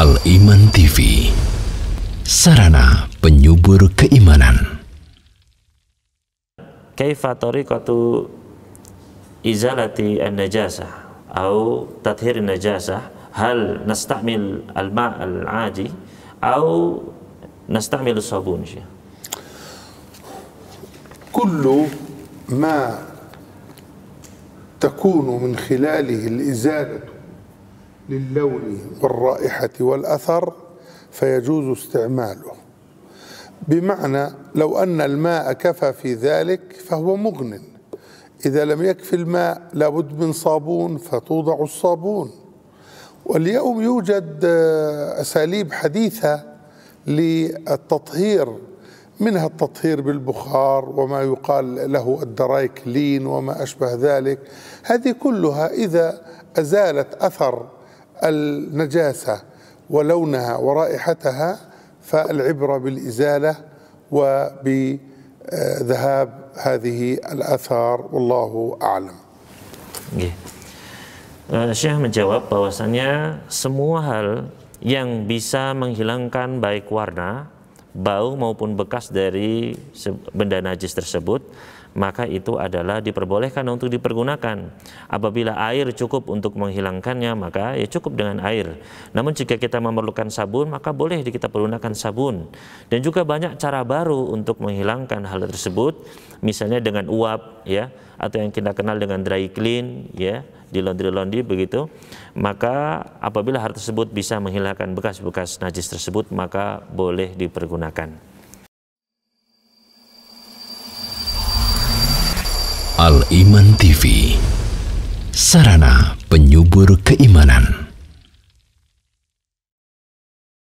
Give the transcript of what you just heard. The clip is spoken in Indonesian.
Al-Iman TV Sarana penyubur keimanan Kaifa tariqatu izalati an najasa au tathhir an hal nastamil al-ma' al-adi au nastamil sabun ma takunu min khilalihi al-izalatu للون والرائحة والأثر فيجوز استعماله بمعنى لو أن الماء كفى في ذلك فهو مغن إذا لم يكفي الماء لابد من صابون فتوضع الصابون واليوم يوجد أساليب حديثة للتطهير منها التطهير بالبخار وما يقال له الدرايكلين وما أشبه ذلك هذه كلها إذا أزالت أثر النجاسة ولونها ورائحتها فالعبرة بالإزالة وبذهاب هذه الأثار والله أعلم Syekh menjawab bahwasannya semua hal yang bisa menghilangkan baik warna bau maupun bekas dari benda najis tersebut maka itu adalah diperbolehkan untuk dipergunakan. Apabila air cukup untuk menghilangkannya, maka ya cukup dengan air. Namun jika kita memerlukan sabun, maka boleh kita pergunakan sabun. Dan juga banyak cara baru untuk menghilangkan hal tersebut, misalnya dengan uap ya atau yang kita kenal dengan dry clean ya di laundry-laundry begitu, maka apabila hal tersebut bisa menghilangkan bekas-bekas najis tersebut, maka boleh dipergunakan. Al-Iman TV Sarana penyubur keimanan